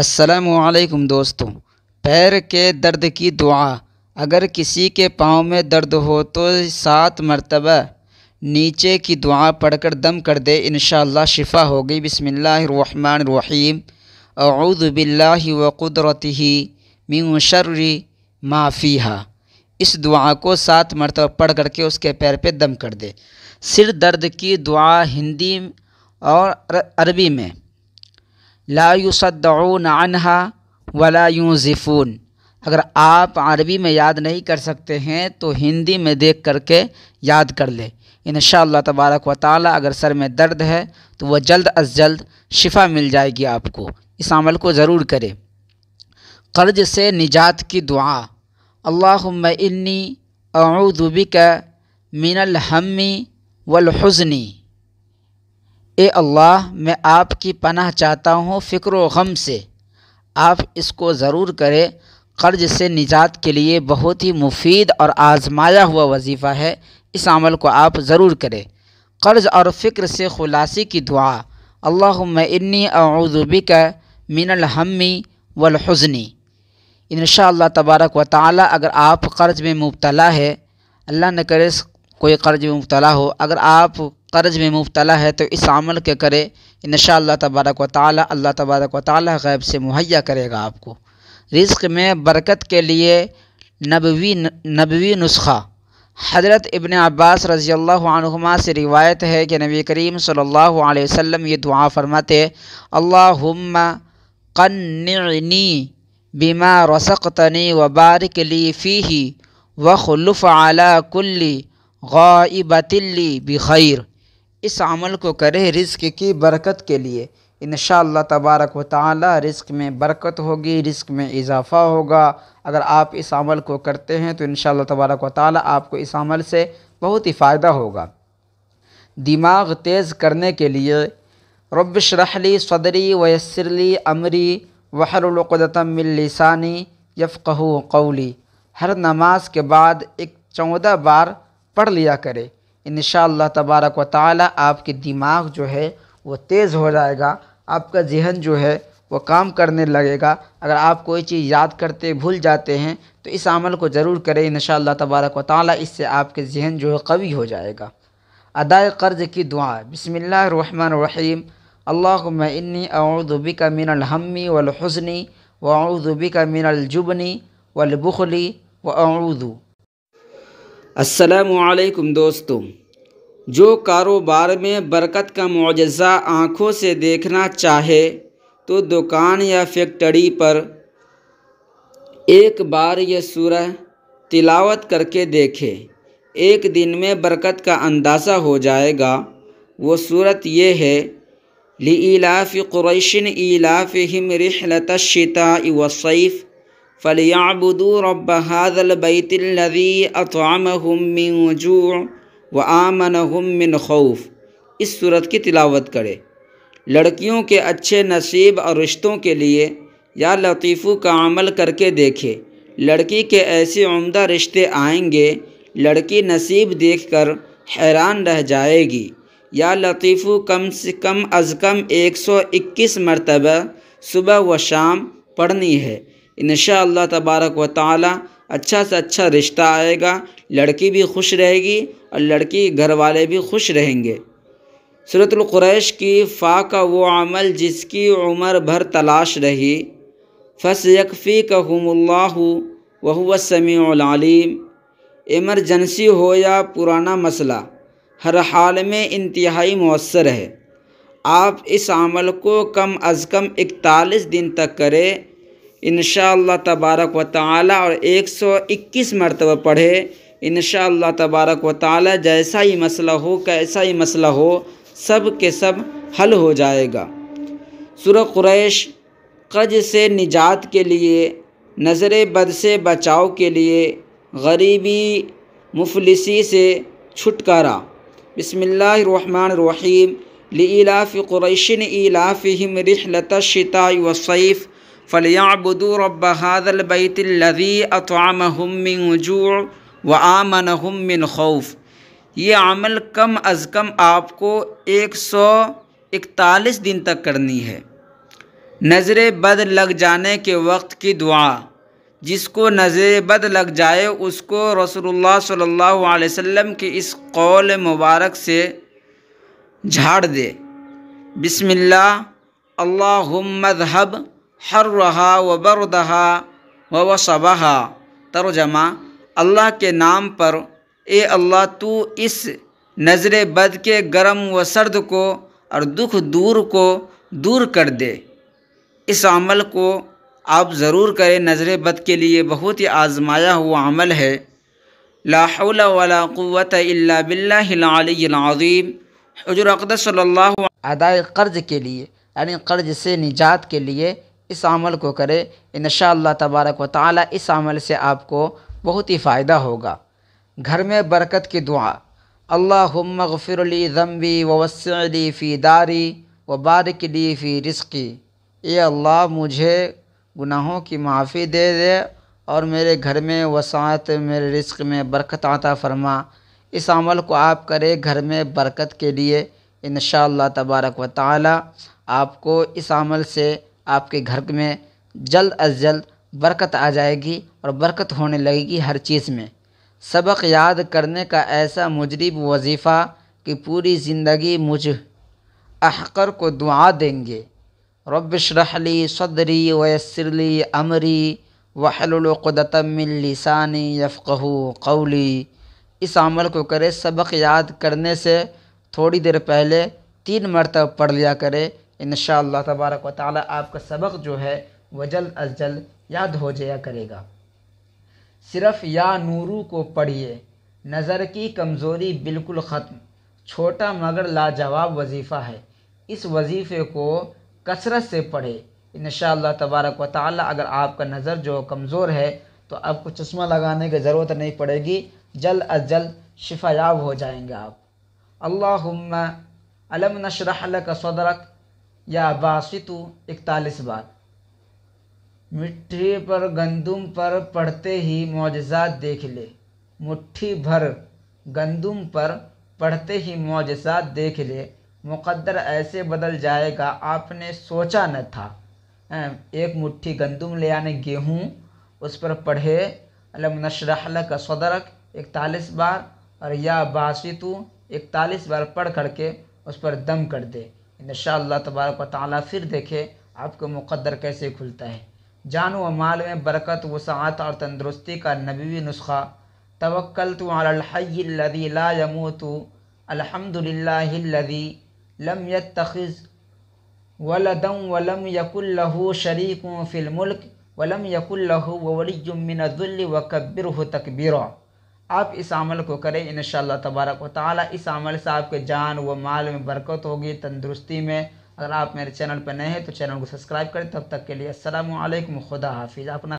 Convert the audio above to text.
السلام علیکم دوستوں پیر کے درد کی دعا اگر کسی کے پاؤں میں درد ہو تو سات مرتبہ نیچے کی دعا پڑھ کر دم کر دے انشاءاللہ اللہ شفا ہو گئی بسم اللہ الرحمن الرحیم اعوذ باللہ و قدرتی من شر ما فیہا اس دعا کو سات مرتبہ پڑھ کر کے اس کے پیر پہ دم کر دے سر درد کی دعا ہندی اور عربی میں لا یصدعون عنها ولا یوں اگر آپ عربی میں یاد نہیں کر سکتے ہیں تو ہندی میں دیکھ کر کے یاد کر لیں ان شاء اللہ تبارک و تعالیٰ اگر سر میں درد ہے تو وہ جلد از جلد شفا مل جائے گی آپ کو اس عمل کو ضرور کرے قرض سے نجات کی دعا اللہ من الحمی والحزنی اے اللہ میں آپ کی پناہ چاہتا ہوں فکر و غم سے آپ اس کو ضرور کرے قرض سے نجات کے لیے بہت ہی مفید اور آزمایا ہوا وظیفہ ہے اس عمل کو آپ ضرور کرے قرض اور فکر سے خلاصی کی دعا اللہ انی اعوذ بک من الحمی ان شاء اللہ تبارک و تعالی اگر آپ قرض میں مبتلا ہے اللہ نہ کرے کوئی قرض میں مبتلا ہو اگر آپ قرض میں مبتلا ہے تو اس عمل کے کرے ان شاء اللہ تبارک و تعالیٰ اللہ تبارک و تعالیٰ غیب سے مہیا کرے گا آپ کو رزق میں برکت کے لیے نبوی نبوی نسخہ حضرت ابن عباس رضی اللہ عنہما سے روایت ہے کہ نبی کریم صلی اللہ علیہ وسلم یہ دعا فرماتے اللہ ہم قنعنی بما رسقتنی وبارک لی فیہی وخلف علی کلی کلی لی بخیر اس عمل کو کرے رزق کی برکت کے لیے انشاءاللہ اللہ تبارک و تعالی رزق میں برکت ہوگی رزق میں اضافہ ہوگا اگر آپ اس عمل کو کرتے ہیں تو انشاءاللہ اللہ تبارک و تعالی آپ کو اس عمل سے بہت ہی فائدہ ہوگا دماغ تیز کرنے کے لیے رب شرحلی صدری ویسرلی امری وحر القدتم لسانی یفقہ قولی ہر نماز کے بعد ایک چودہ بار پڑھ لیا کرے انشاءاللہ تبارک و تعالی آپ کے دماغ جو ہے وہ تیز ہو جائے گا آپ کا ذہن جو ہے وہ کام کرنے لگے گا اگر آپ کوئی چیز یاد کرتے بھول جاتے ہیں تو اس عمل کو ضرور کریں انشاءاللہ تبارک و تعالی اس سے آپ کے ذہن جو ہے قوی ہو جائے گا ادائے قرض کی دعا بسم اللہ الرحمن الرحیم اللہم انی اعوذ بک من الہمی والحزنی واعوذ بک من الجبنی والبخلی واعوذ السلام علیکم دوستو جو کاروبار میں برکت کا معجزہ آنکھوں سے دیکھنا چاہے تو دکان یا فیکٹری پر ایک بار یہ سورہ تلاوت کر کے دیکھے ایک دن میں برکت کا اندازہ ہو جائے گا وہ صورت یہ ہے لِعِلَافِ قُرَيْشٍ علاف رِحْلَةَ الشِّتَاءِ وصیف فَلْيَعْبُدُوا رَبَّ هَذَا الْبَيْتِ الَّذِي أَطْعَمَهُمْ مِنْ جُوعٍ وَآمَنَهُمْ مِنْ خوف اس صورت کی تلاوت کرے لڑکیوں کے اچھے نصیب اور رشتوں کے لیے یا لطیفوں کا عمل کر کے دیکھے لڑکی کے ایسے عمدہ رشتے آئیں گے لڑکی نصیب دیکھ کر حیران رہ جائے گی یا لطیفو کم سے کم از کم ایک سو اکیس مرتبہ صبح و شام پڑھنی ہے انشاءاللہ اللہ تبارک و تعالیٰ اچھا سے اچھا رشتہ آئے گا لڑکی بھی خوش رہے گی اور لڑکی گھر والے بھی خوش رہیں گے سورة القریش کی فا کا وہ عمل جس کی عمر بھر تلاش رہی فس یقفی کام اللہ وہو سمیع العلیم ایمرجنسی ہو یا پرانا مسئلہ ہر حال میں انتہائی مؤثر ہے آپ اس عمل کو کم از کم اکتالیس دن تک کرے انشاءاللہ تبارک و تعالی اور ایک سو اکیس مرتبہ پڑھے انشاءاللہ تبارک و تعالی جیسا ہی مسئلہ ہو کیسا ہی مسئلہ ہو سب کے سب حل ہو جائے گا سورہ قریش قج سے نجات کے لیے نظر بد سے بچاؤ کے لیے غریبی مفلسی سے چھٹکارا بسم اللہ الرحمن الرحیم لِعِلَافِ قریشن علاف رِحْلَةَ الشِّتَاءِ شطاء وصیف فلیاں بدور بہادر بیت اللہ اتوام امجور و امن من خوف یہ عمل کم از کم آپ کو ایک سو اکتالیس دن تک کرنی ہے نظر بد لگ جانے کے وقت کی دعا جس کو نظر بد لگ جائے اس کو رسول اللہ صلی اللہ علیہ وسلم کی اس قول مبارک سے جھاڑ دے بسم اللہ اللہم مذہب ہر رہا و دہا و و صبحہ ترجمہ اللہ کے نام پر اے اللہ تو اس نظر بد کے گرم و سرد کو اور دکھ دور کو دور کر دے اس عمل کو آپ ضرور کریں نظر بد کے لیے بہت ہی آزمایا ہوا عمل ہے لا حول ولا قوت الا باللہ العلی العظیم حجر اقدس صلی اللہ ادائے قرض کے لیے یعنی قرض سے نجات کے لیے اس عمل کو کرے انشاءاللہ اللہ تبارک و تعالی اس عمل سے آپ کو بہت ہی فائدہ ہوگا گھر میں برکت کی دعا اللہ ہم لی ذنبی ووسع لی فی داری و لی فی رزقی اے اللہ مجھے گناہوں کی معافی دے دے اور میرے گھر میں وسعت میرے رزق میں برکت عطا فرما اس عمل کو آپ کرے گھر میں برکت کے لیے انشاءاللہ تبارک و تعالی آپ کو اس عمل سے آپ کے گھر میں جلد از جلد برکت آ جائے گی اور برکت ہونے لگے گی ہر چیز میں سبق یاد کرنے کا ایسا مجرب وظیفہ کہ پوری زندگی مجھ احقر کو دعا دیں گے رب شرحلی صدری وحلل عمری من لسانی یفقہ قولی اس عمل کو کرے سبق یاد کرنے سے تھوڑی دیر پہلے تین مرتبہ پڑھ لیا کرے انشاءاللہ اللہ تبارک و تعالیٰ آپ کا سبق جو ہے وہ جلد از جلد یاد ہو جایا کرے گا صرف یا نورو کو پڑھیے نظر کی کمزوری بالکل ختم چھوٹا مگر لاجواب وظیفہ ہے اس وظیفے کو کثرت سے پڑھے ان شاء اللہ تبارک و تعالی اگر آپ کا نظر جو کمزور ہے تو آپ کو چشمہ لگانے کی ضرورت نہیں پڑے گی جلد از جلد شفا یاب ہو جائیں گے آپ اللہ علم نشرح لک صدرک یا باسطو اکتالیس بار مٹھی پر گندم پر پڑھتے ہی معجزات دیکھ لے مٹھی بھر گندم پر پڑھتے ہی معجزات دیکھ لے مقدر ایسے بدل جائے گا آپ نے سوچا نہ تھا ایک مٹھی گندم لے آنے گیہوں اس پر پڑھے علم نشرح لک صدرک اکتالیس بار اور یا باسطو اکتالیس بار پڑھ کر کے اس پر دم کر دے انشاء اللہ تبارک و تعالیٰ پھر دیکھے آپ کو مقدر کیسے کھلتا ہے جان و مال میں برکت وسعت اور تندرستی کا نبوی نسخہ توکل تو الحدی لا یمو الحمد للہ لم و ولدا ولم يكن له شریک في الملك ولم يكن له ولي من الذل وكبره تكبيرا آپ اس عمل کو کریں انشاءاللہ تبارک و تعالی اس عمل سے آپ کے جان و مال میں برکت ہوگی تندرستی میں اگر آپ میرے چینل پہ نئے ہیں تو چینل کو سبسکرائب کریں تب تک کے لیے السلام علیکم خدا حافظ اپنا